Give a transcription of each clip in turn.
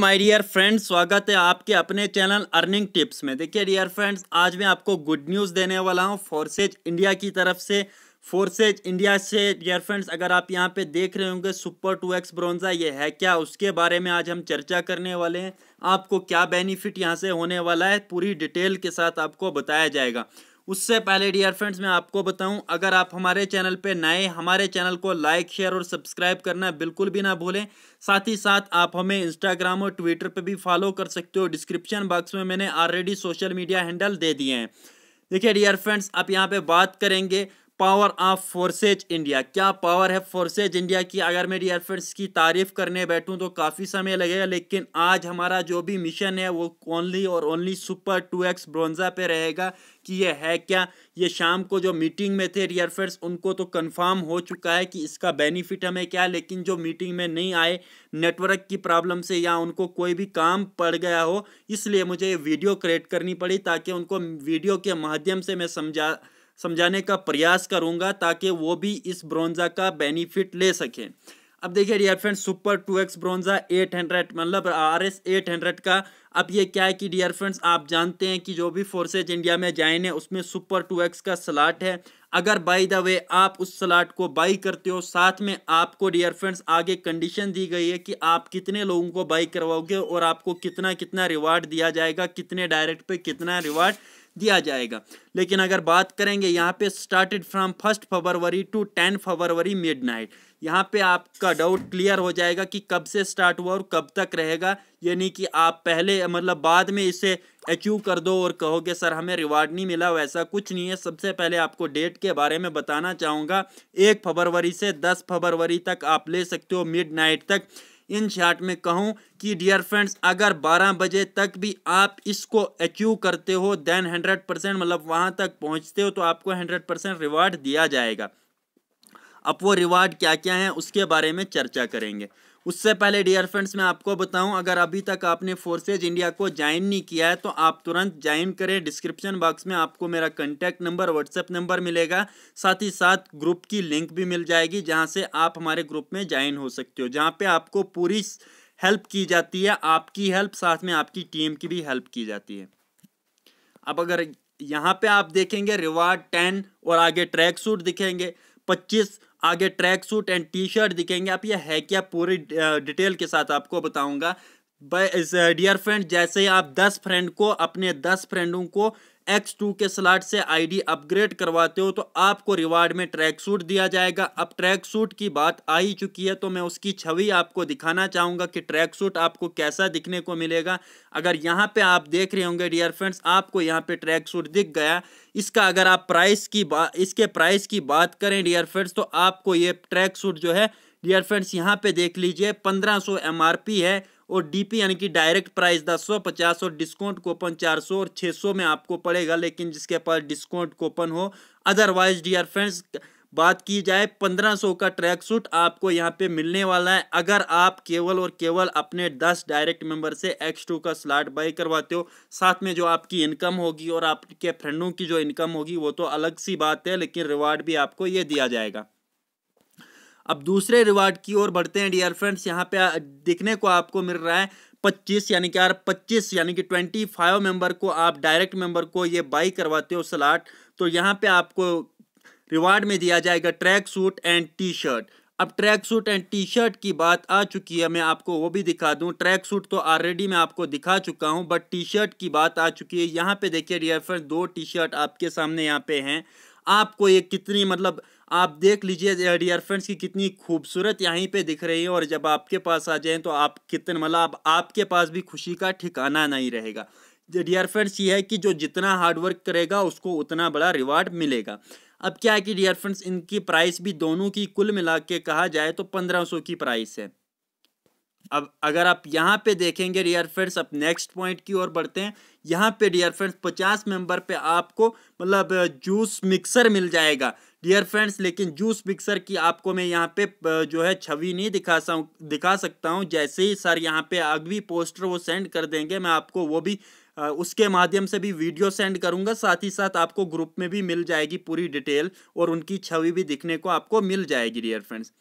my dear friends स्वागत है आपके अपने चैनल अर्निंग टिप्स में देखिए डियर फ्रेंड्स आज मैं आपको गुड न्यूज़ देने वाला हूँ फोर्सेज इंडिया की तरफ से फोर्सेज इंडिया से डियर फ्रेंड्स अगर आप यहाँ पे देख रहे होंगे सुपर टू एक्स ब्रोंजा ये है क्या उसके बारे में आज हम चर्चा करने वाले हैं आपको क्या बेनिफिट यहाँ से होने वाला है पूरी डिटेल के साथ आपको बताया जाएगा उससे पहले डियर फ्रेंड्स मैं आपको बताऊं अगर आप हमारे चैनल पे नए हमारे चैनल को लाइक शेयर और सब्सक्राइब करना बिल्कुल भी ना भूलें साथ ही साथ आप हमें इंस्टाग्राम और ट्विटर पे भी फॉलो कर सकते हो डिस्क्रिप्शन बॉक्स में मैंने ऑलरेडी सोशल मीडिया हैंडल दे दिए हैं देखिए डियर फ्रेंड्स आप यहाँ पे बात करेंगे पावर ऑफ फोर्सेज इंडिया क्या पावर है फोर्सेज इंडिया की अगर मैं डियर फ्रेंड्स की तारीफ करने बैठूं तो काफ़ी समय लगेगा लेकिन आज हमारा जो भी मिशन है वो ओनली और ओनली सुपर टू एक्स ब्रोंजा पे रहेगा कि ये है क्या ये शाम को जो मीटिंग में थे डियर फ्रेंड्स उनको तो कंफर्म हो चुका है कि इसका बेनिफिट हमें क्या लेकिन जो मीटिंग में नहीं आए नेटवर्क की प्रॉब्लम से या उनको कोई भी काम पड़ गया हो इसलिए मुझे ये वीडियो क्रिएट करनी पड़ी ताकि उनको वीडियो के माध्यम से मैं समझा समझाने का प्रयास करूँगा ताकि वो भी इस ब्रोंजा का बेनिफिट ले सकें अब देखिए dear friend super two X ब्रोंजा एट हंड्रेड मतलब आर एस एट हंड्रेड का अब ये क्या है कि डियर फ्रेंड्स आप जानते हैं कि जो भी फोर्सेज इंडिया में जाएंगे उसमें सुपर टू एक्स का स्लाट है अगर बाई द वे आप उस स्लाट को बाई करते हो साथ में आपको डियर फ्रेंड्स आगे कंडीशन दी गई है कि आप कितने लोगों को बाई करवाओगे और आपको कितना कितना रिवार्ड दिया जाएगा कितने डायरेक्ट पर कितना रिवार्ड दिया जाएगा लेकिन अगर बात करेंगे यहाँ पे started from first February to ten February midnight यहाँ पे आपका डाउट क्लियर हो जाएगा कि कब से स्टार्ट हुआ और कब तक रहेगा यानी कि आप पहले मतलब बाद में इसे अचीव कर दो और कहोगे सर हमें रिवार्ड नहीं मिला वैसा कुछ नहीं है सबसे पहले आपको डेट के बारे में बताना चाहूँगा एक फरवरी से दस फरवरी तक आप ले सकते हो मिड तक इन शार्ट में कहूँ कि डियर फ्रेंड्स अगर 12 बजे तक भी आप इसको अचीव करते हो देन 100 परसेंट मतलब वहाँ तक पहुँचते हो तो आपको 100 परसेंट रिवार्ड दिया जाएगा अब वो रिवार्ड क्या क्या है उसके बारे में चर्चा करेंगे उससे पहले डियर फ्रेंड्स मैं आपको बताऊं अगर अभी तक आपने फोर्सेज इंडिया को ज्वाइन नहीं किया है तो आप तुरंत ज्वाइन करें डिस्क्रिप्शन बॉक्स में आपको मेरा कॉन्टैक्ट नंबर व्हाट्सएप नंबर मिलेगा साथ ही साथ ग्रुप की लिंक भी मिल जाएगी जहां से आप हमारे ग्रुप में ज्वाइन हो सकते हो जहां पे आपको पूरी हेल्प की जाती है आपकी हेल्प साथ में आपकी टीम की भी हेल्प की जाती है अब अगर यहाँ पर आप देखेंगे रिवार्ड टेन और आगे ट्रैक सूट दिखेंगे पच्चीस आगे track suit and T shirt दिखेंगे आप ये है क्या पूरी डिटेल के साथ आपको बताऊंगा डियर फ्रेंड जैसे ही आप दस फ्रेंड को अपने दस फ्रेंडों को एक्स टू के स्लाट से आईडी अपग्रेड करवाते हो तो आपको रिवार्ड में ट्रैक सूट दिया जाएगा अब ट्रैक सूट की बात आ ही चुकी है तो मैं उसकी छवि आपको दिखाना चाहूँगा कि ट्रैक सूट आपको कैसा दिखने को मिलेगा अगर यहाँ पे आप देख रहे होंगे डियर फ्रेंड्स आपको यहाँ पे ट्रैक सूट दिख गया इसका अगर आप प्राइस की बात इसके प्राइस की बात करें डियर फ्रेंड्स तो आपको ये ट्रैक सूट जो है डियर फ्रेंड्स यहाँ पे देख लीजिए पंद्रह सौ है और डीपी यानी कि डायरेक्ट प्राइस दस सौ पचास और डिस्काउंट कूपन चार सौ और छः सौ में आपको पड़ेगा लेकिन जिसके पास डिस्काउंट कूपन हो अदरवाइज डियर फ्रेंड्स बात की जाए पंद्रह सौ का ट्रैक सूट आपको यहाँ पे मिलने वाला है अगर आप केवल और केवल अपने दस डायरेक्ट मेंबर से एक्स टू का स्लॉट बाई करवाते हो साथ में जो आपकी इनकम होगी और आपके फ्रेंडों की जो इनकम होगी वो तो अलग सी बात है लेकिन रिवार्ड भी आपको ये दिया जाएगा अब दूसरे रिवार्ड की ओर बढ़ते हैं डियर फ्रेंड्स यहाँ पे दिखने को आपको मिल रहा है पच्चीस यानी कि यार पच्चीस यानी कि ट्वेंटी फाइव मेंबर को आप डायरेक्ट मेंबर को ये बाई करवाते हो सलाट तो यहाँ पे आपको रिवार्ड में दिया जाएगा track suit and T shirt अब track suit and T shirt की बात आ चुकी है मैं आपको वो भी दिखा दूँ ट्रैक सूट तो ऑलरेडी मैं आपको दिखा चुका हूँ बट टी शर्ट की बात आ चुकी है यहाँ पे देखिए डियर फ्रेंड दो टी शर्ट आपके सामने यहाँ पे हैं आपको ये कितनी मतलब आप देख लीजिए डियर फ्रेंड्स की कितनी खूबसूरत यहीं पे दिख रही है और जब आपके पास आ जाए तो आप कितने मतलब आपके पास भी खुशी का ठिकाना नहीं रहेगा डियर फ्रेंड्स ये है कि जो जितना हार्डवर्क करेगा उसको उतना बड़ा रिवार्ड मिलेगा अब क्या है कि डियर फ्रेंड्स इनकी प्राइस भी दोनों की कुल मिला के कहा जाए तो पंद्रह सौ की प्राइस है अब अगर आप यहाँ पे देखेंगे डियर फ्रेंड्स अब नेक्स्ट पॉइंट की ओर बढ़ते हैं यहाँ पे डियर फ्रेंड्स पचास मेंबर पे आपको मतलब जूस मिक्सर मिल जाएगा डियर फ्रेंड्स लेकिन जूस मिक्सर की आपको मैं यहाँ पे जो है छवि नहीं दिखा सा दिखा सकता हूँ जैसे ही सर यहाँ पे अगली पोस्टर वो सेंड कर देंगे मैं आपको वो भी उसके माध्यम से भी वीडियो सेंड करूंगा साथ ही साथ आपको ग्रुप में भी मिल जाएगी पूरी डिटेल और उनकी छवि भी दिखने को आपको मिल जाएगी डियर फ्रेंड्स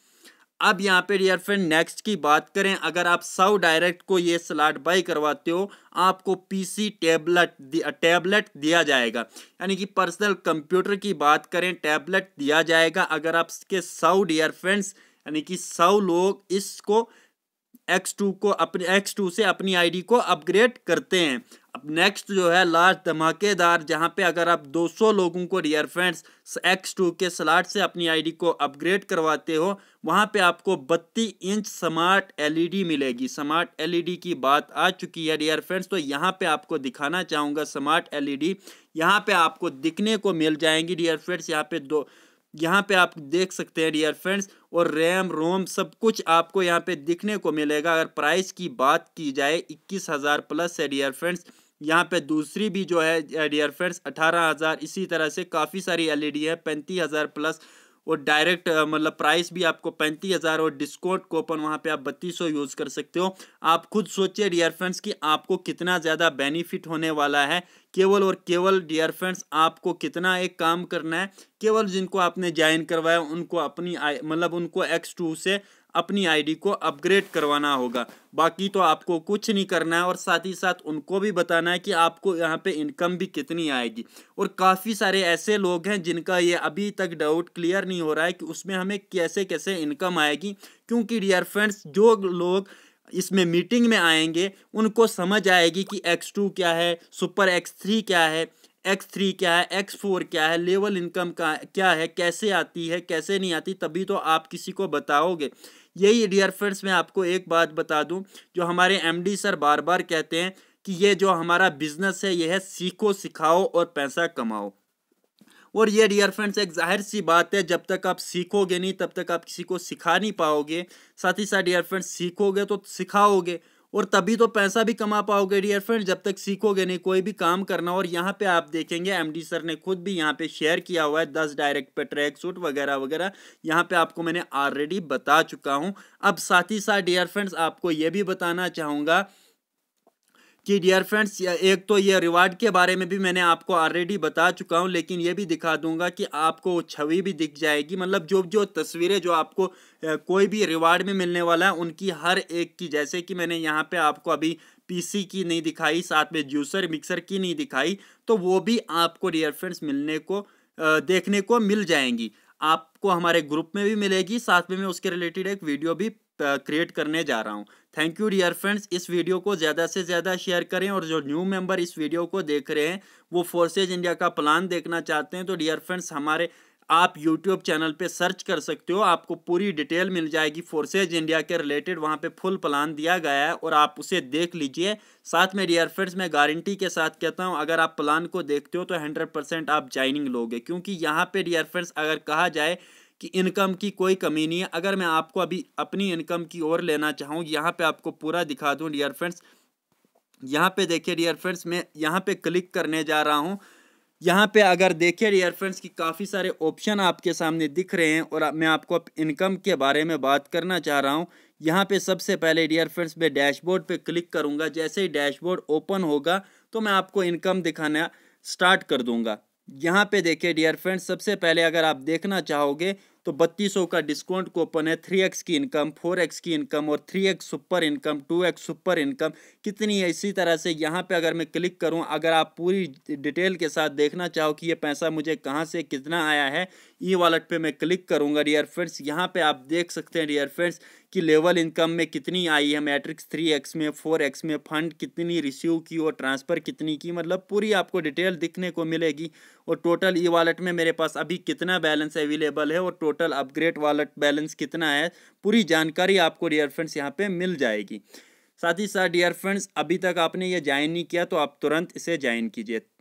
अब यहाँ पे डियर फ्रेंड नेक्स्ट की बात करें अगर आप सौ डायरेक्ट को ये स्लाट बाई करवाते हो आपको पीसी टैबलेट टैबलेट दिया जाएगा यानी कि पर्सनल कंप्यूटर की बात करें टैबलेट दिया जाएगा अगर आपके सौ डियर फ्रेंड्स यानी कि सौ लोग इसको एक्स टू को अपने एक्स टू से अपनी आईडी को अपग्रेड करते हैं अब नेक्स्ट जो है लास्ट धमाकेदार जहाँ पे अगर आप 200 लोगों को डियर फ्रेंड्स एक्स टू के स्लाट से अपनी आईडी को अपग्रेड करवाते हो वहाँ पे आपको 32 इंच स्मार्ट एलईडी e मिलेगी स्मार्ट एलईडी e की बात आ चुकी है डियर फ्रेंड्स तो यहाँ पे आपको दिखाना चाहूँगा स्मार्ट एल ई यहाँ पे आपको दिखने को मिल जाएंगी डियर फ्रेंड्स यहाँ पे दो यहाँ पे आप देख सकते हैं डियर फ्रेंड्स और रैम रोम सब कुछ आपको यहाँ पे दिखने को मिलेगा अगर प्राइस की बात की जाए इक्कीस हज़ार प्लस है डियर फ्रेंड्स यहाँ पे दूसरी भी जो है डियर फ्रेंड्स अठारह हज़ार इसी तरह से काफ़ी सारी एलईडी है पैंतीस हज़ार प्लस और डायरेक्ट मतलब प्राइस भी आपको पैंतीस हज़ार और डिस्काउंट कोपन वहाँ पे आप बत्तीस सौ यूज़ कर सकते हो आप खुद सोचिए डियर फ्रेंड्स कि आपको कितना ज़्यादा बेनिफिट होने वाला है केवल और केवल डियर फ्रेंड्स आपको कितना एक काम करना है केवल जिनको आपने ज्वाइन करवाया उनको अपनी मतलब उनको एक्स टू से अपनी आईडी को अपग्रेड करवाना होगा बाकी तो आपको कुछ नहीं करना है और साथ ही साथ उनको भी बताना है कि आपको यहाँ पे इनकम भी कितनी आएगी और काफ़ी सारे ऐसे लोग हैं जिनका ये अभी तक डाउट क्लियर नहीं हो रहा है कि उसमें हमें कैसे कैसे इनकम आएगी क्योंकि डियर फ्रेंड्स जो लोग इसमें मीटिंग में आएंगे उनको समझ आएगी कि एक्स टू क्या है सुपर एक्स थ्री क्या है एक्स थ्री क्या है एक्स फोर क्या है लेवल इनकम का क्या है कैसे आती है कैसे नहीं आती तभी तो आप किसी को बताओगे यही डियर फ्रेंड्स मैं आपको एक बात बता दूं जो हमारे एमडी सर बार बार कहते हैं कि ये जो हमारा बिजनेस है यह है सीखो सिखाओ और पैसा कमाओ और ये डियर फ्रेंड्स एक जाहिर सी बात है जब तक आप सीखोगे नहीं तब तक आप किसी को सिखा नहीं पाओगे साथ ही साथ डियर फ्रेंड्स सीखोगे तो सिखाओगे और तभी तो पैसा भी कमा पाओगे डियर फ्रेंड जब तक सीखोगे नहीं कोई भी काम करना और यहाँ पे आप देखेंगे एमडी सर ने खुद भी यहाँ पे शेयर किया हुआ है दस डायरेक्ट पे ट्रैक सूट वगैरह वगैरह यहाँ पे आपको मैंने ऑलरेडी बता चुका हूँ अब साथ ही साथ डियर फ्रेंड्स आपको ये भी बताना चाहूँगा कि डियर फ्रेंड्स एक तो ये रिवार्ड के बारे में भी मैंने आपको ऑलरेडी बता चुका हूँ लेकिन ये भी दिखा दूंगा कि आपको छवि भी दिख जाएगी मतलब जो जो तस्वीरें जो आपको कोई भी रिवार्ड में मिलने वाला है उनकी हर एक की जैसे कि मैंने यहाँ पे आपको अभी पीसी की नहीं दिखाई साथ में जूसर मिक्सर की नहीं दिखाई तो वो भी आपको डियर फ्रेंड्स मिलने को देखने को मिल जाएंगी आपको हमारे ग्रुप में भी मिलेगी साथ में मैं उसके रिलेटेड एक वीडियो भी क्रिएट करने जा रहा हूँ थैंक यू डियर फ्रेंड्स इस वीडियो को ज़्यादा से ज़्यादा शेयर करें और जो न्यू मेंबर इस वीडियो को देख रहे हैं वो फोर्सेज इंडिया का प्लान देखना चाहते हैं तो डियर फ्रेंड्स हमारे आप यूट्यूब चैनल पे सर्च कर सकते हो आपको पूरी डिटेल मिल जाएगी फोर्सेज इंडिया के रिलेटेड वहाँ पे फुल प्लान दिया गया है और आप उसे देख लीजिए साथ में डियर फ्रेंड्स मैं गारंटी के साथ कहता हूँ अगर आप प्लान को देखते हो तो हंड्रेड परसेंट आप ज्वाइनिंग लोगे क्योंकि यहाँ पे डियर फ्रेंड्स अगर कहा जाए कि इनकम की कोई कमी नहीं है अगर मैं आपको अभी अपनी इनकम की ओर लेना चाहूँ यहाँ पे आपको पूरा दिखा दूँ डियर फ्रेंड्स यहाँ पे देखिए डियर फ्रेंड्स मैं यहाँ पे क्लिक करने जा रहा हूँ यहाँ पे अगर देखिए डियर फ्रेंड्स की काफ़ी सारे ऑप्शन आपके सामने दिख रहे हैं और मैं आपको इनकम के बारे में बात करना चाह रहा हूँ यहाँ पे सबसे पहले डियर फ्रेंड्स मैं डैशबोर्ड पे क्लिक करूँगा जैसे ही डैशबोर्ड ओपन होगा तो मैं आपको इनकम दिखाना स्टार्ट कर दूँगा यहाँ पे देखिए डियर फ्रेंड्स सबसे पहले अगर आप देखना चाहोगे तो बत्तीस का डिस्काउंट कूपन है थ्री एक्स की इनकम फोर एक्स की इनकम और three X super income two X super income कितनी है इसी तरह से यहाँ पे अगर मैं क्लिक करूँ अगर आप पूरी डिटेल के साथ देखना चाहो कि ये पैसा मुझे कहाँ से कितना आया है ई वॉलेट पे मैं क्लिक करूँगा डियर फ्रेंड्स यहाँ पे आप देख सकते हैं डियर फ्रेंड्स कि लेवल इनकम में कितनी आई है मैट्रिक्स थ्री एक्स में फोर एक्स में फंड कितनी रिसीव की और ट्रांसफ़र कितनी की मतलब पूरी आपको डिटेल दिखने को मिलेगी और टोटल ई वॉलेट में मेरे पास अभी कितना बैलेंस अवेलेबल है और total total upgrade wallet balance कितना है पूरी जानकारी आपको डियर फ्रेंड्स यहाँ पे मिल जाएगी साथ ही साथ डियर फ्रेंड्स अभी तक आपने ये ज्वाइन नहीं किया तो आप तुरंत इसे ज्वाइन कीजिए